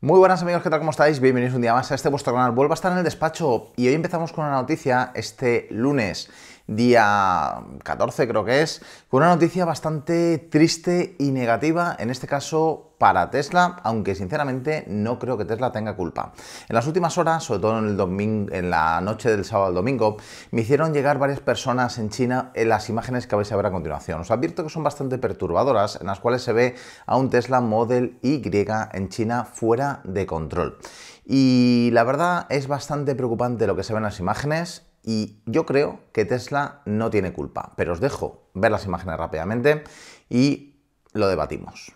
Muy buenas amigos, ¿qué tal? ¿Cómo estáis? Bienvenidos un día más a este vuestro canal. Vuelvo a estar en el despacho y hoy empezamos con una noticia este lunes, día 14 creo que es, con una noticia bastante triste y negativa, en este caso para Tesla, aunque sinceramente no creo que Tesla tenga culpa. En las últimas horas, sobre todo en, el en la noche del sábado al domingo, me hicieron llegar varias personas en China las imágenes que vais a ver a continuación. Os advierto que son bastante perturbadoras, en las cuales se ve a un Tesla Model Y en China fuera de control. Y la verdad es bastante preocupante lo que se ve en las imágenes y yo creo que Tesla no tiene culpa, pero os dejo ver las imágenes rápidamente y lo debatimos.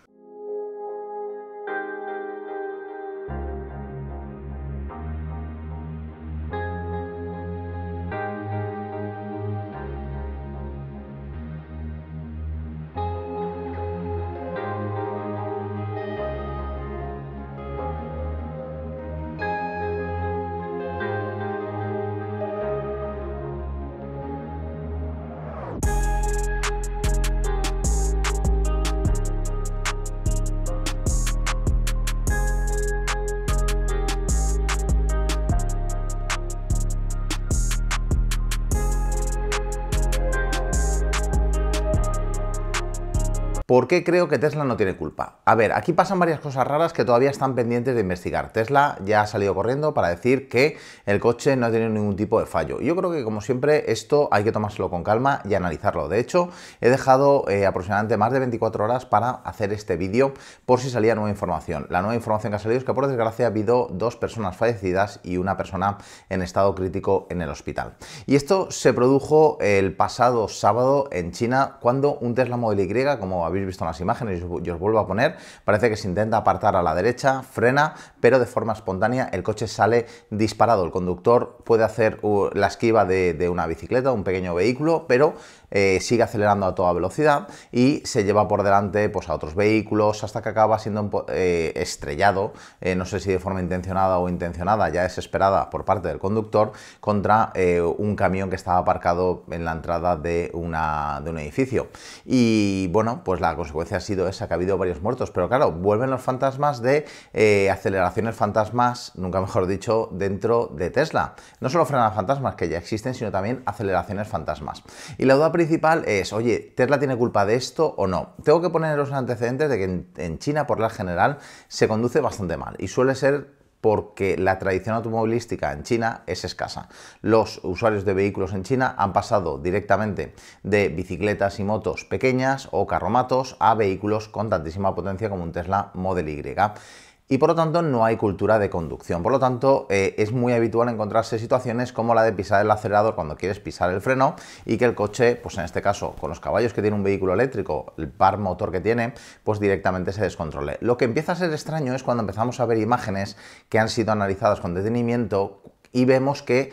¿Por qué creo que Tesla no tiene culpa? A ver, aquí pasan varias cosas raras que todavía están pendientes de investigar. Tesla ya ha salido corriendo para decir que el coche no ha tenido ningún tipo de fallo. Yo creo que, como siempre, esto hay que tomárselo con calma y analizarlo. De hecho, he dejado eh, aproximadamente más de 24 horas para hacer este vídeo por si salía nueva información. La nueva información que ha salido es que, por desgracia, ha habido dos personas fallecidas y una persona en estado crítico en el hospital. Y esto se produjo el pasado sábado en China cuando un Tesla Model Y, como habéis visto en las imágenes, y os vuelvo a poner, parece que se intenta apartar a la derecha, frena, pero de forma espontánea el coche sale disparado. El conductor puede hacer uh, la esquiva de, una bicicleta, un pequeño vehículo, pero eh, sigue acelerando a toda velocidad y se lleva por delante pues, a otros vehículos hasta que acaba siendo eh, estrellado, eh, no sé si de forma intencionada o intencionada, ya desesperada por parte del conductor, contra un camión que estaba aparcado en la entrada de, de un edificio. Y bueno, pues la consecuencia ha sido esa, que ha habido varios muertos. Pero claro, vuelven los fantasmas de eh, aceleraciones fantasmas, nunca mejor dicho, dentro de Tesla. No solo frenan fantasmas que ya existen, sino también aceleraciones fantasmas. Y la duda principal es, oye, ¿Tesla tiene culpa de esto o no? Tengo que poner los antecedentes de que en China, por la general, se conduce bastante mal y suele ser porque la tradición automovilística en China es escasa. Los usuarios de vehículos en China han pasado directamente de bicicletas y motos pequeñas o carromatos a vehículos con tantísima potencia como un Tesla Model Y y por lo tanto no hay cultura de conducción. Por lo tanto, eh, es muy habitual encontrarse situaciones como la de pisar el acelerador cuando quieres pisar el freno y que el coche, pues en este caso, con los caballos que tiene un vehículo eléctrico, el par motor que tiene, pues directamente se descontrole. Lo que empieza a ser extraño es cuando empezamos a ver imágenes que han sido analizadas con detenimiento y vemos que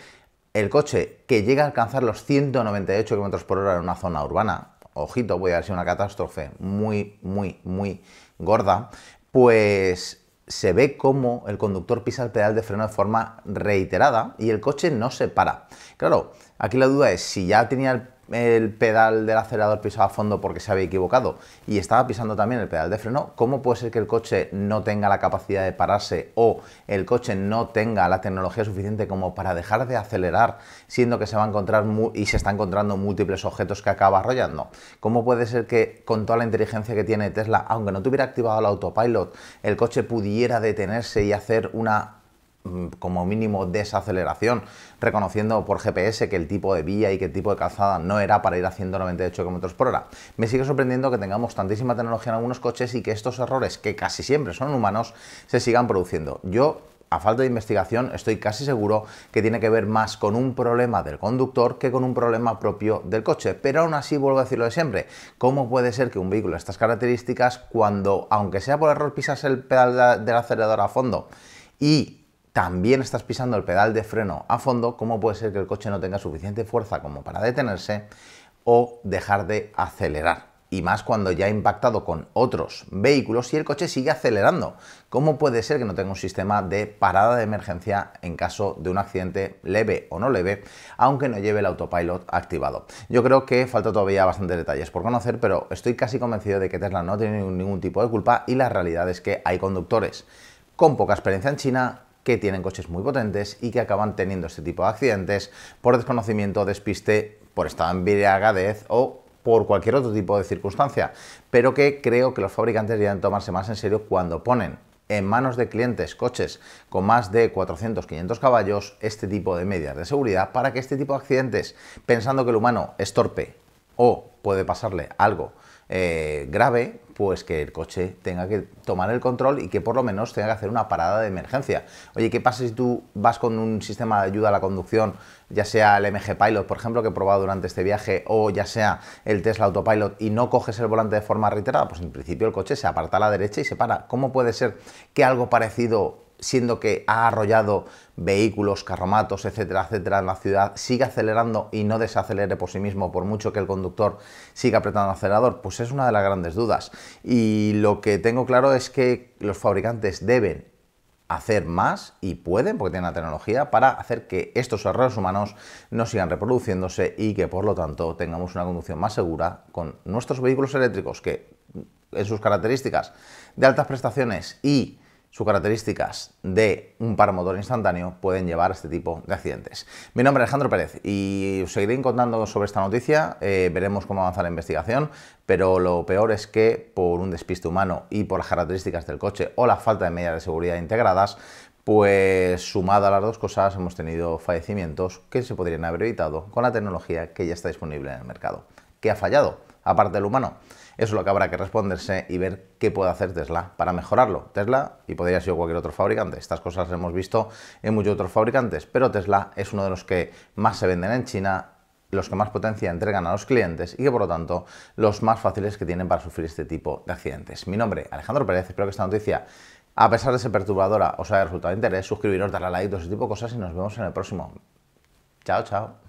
el coche que llega a alcanzar los 198 km por hora en una zona urbana, ojito, voy a decir una catástrofe muy, muy, muy gorda, pues se ve cómo el conductor pisa el pedal de freno de forma reiterada y el coche no se para. Claro, aquí la duda es si ya tenía el el pedal del acelerador pisaba a fondo porque se había equivocado y estaba pisando también el pedal de freno, ¿cómo puede ser que el coche no tenga la capacidad de pararse o el coche no tenga la tecnología suficiente como para dejar de acelerar, siendo que se va a encontrar y se está encontrando múltiples objetos que acaba arrollando? ¿Cómo puede ser que con toda la inteligencia que tiene Tesla, aunque no tuviera activado el autopilot, el coche pudiera detenerse y hacer una Mm, como mínimo desaceleración, reconociendo por GPS que el tipo de vía y que el tipo de calzada no era para ir a 198 km por hora. Me sigue sorprendiendo que tengamos tantísima tecnología en algunos coches y que estos errores, que casi siempre son humanos, se sigan produciendo. Yo a falta de investigación, estoy casi seguro que tiene que ver más con un problema del conductor que con un problema propio del coche. Pero aún así, vuelvo a decirlo de siempre, ¿cómo puede ser que un vehículo de estas características, cuando, aunque sea por error, pisas el pedal del acelerador a fondo y también estás pisando el pedal de freno a fondo, ¿cómo puede ser que el coche no tenga suficiente fuerza como para detenerse o dejar de acelerar? Y más cuando ya ha impactado con otros vehículos y el coche sigue acelerando. ¿Cómo puede ser que no tenga un sistema de parada de emergencia en caso de un accidente leve o no leve, aunque no lleve el autopilot activado? Yo creo que falta todavía bastantes detalles por conocer, pero estoy casi convencido de que Tesla no tiene ningún tipo de culpa y la realidad es que hay conductores con poca experiencia en China que tienen coches muy potentes y que acaban teniendo este tipo de accidentes por desconocimiento, despiste, por estado en agadez o por cualquier otro tipo de circunstancia, pero que creo que los fabricantes deberían tomarse más en serio cuando ponen en manos de clientes coches con más de 400-500 caballos este tipo de medidas de seguridad para que este tipo de accidentes, pensando que el humano es torpe o puede pasarle algo eh, grave, pues que el coche tenga que tomar el control y que por lo menos tenga que hacer una parada de emergencia. Oye, ¿qué pasa si tú vas con un sistema de ayuda a la conducción, ya sea el MG Pilot, por ejemplo, que he probado durante este viaje, o ya sea el Tesla Autopilot y no coges el volante de forma reiterada? Pues en principio el coche se aparta a la derecha y se para. ¿Cómo puede ser que algo parecido siendo que ha arrollado vehículos, carromatos, etcétera, etcétera, en la ciudad, sigue acelerando y no desacelere por sí mismo, por mucho que el conductor siga apretando el acelerador? Pues es una de las grandes dudas. Y lo que tengo claro es que los fabricantes deben hacer más y pueden, porque tienen la tecnología, para hacer que estos errores humanos no sigan reproduciéndose y que por lo tanto tengamos una conducción más segura con nuestros vehículos eléctricos que en sus características de altas prestaciones y sus características de un par motor instantáneo pueden llevar a este tipo de accidentes. Mi nombre es Alejandro Pérez y os seguiré contando sobre esta noticia, eh, veremos cómo avanza la investigación, pero lo peor es que por un despiste humano y por las características del coche o la falta de medidas de seguridad integradas, pues sumada a las dos cosas hemos tenido fallecimientos que se podrían haber evitado con la tecnología que ya está disponible en el mercado. ¿Qué ha fallado? aparte del humano? Eso es lo que habrá que responderse y ver qué puede hacer Tesla para mejorarlo. Tesla, y podría ser cualquier otro fabricante, estas cosas las hemos visto en muchos otros fabricantes, pero Tesla es uno de los que más se venden en China, los que más potencia entregan a los clientes y que por lo tanto los más fáciles que tienen para sufrir este tipo de accidentes. Mi nombre, Alejandro Pérez, espero que esta noticia a pesar de ser perturbadora, os haya resultado de interés, suscribiros, darle a like, todo ese tipo de cosas y nos vemos en el próximo. Chao, chao.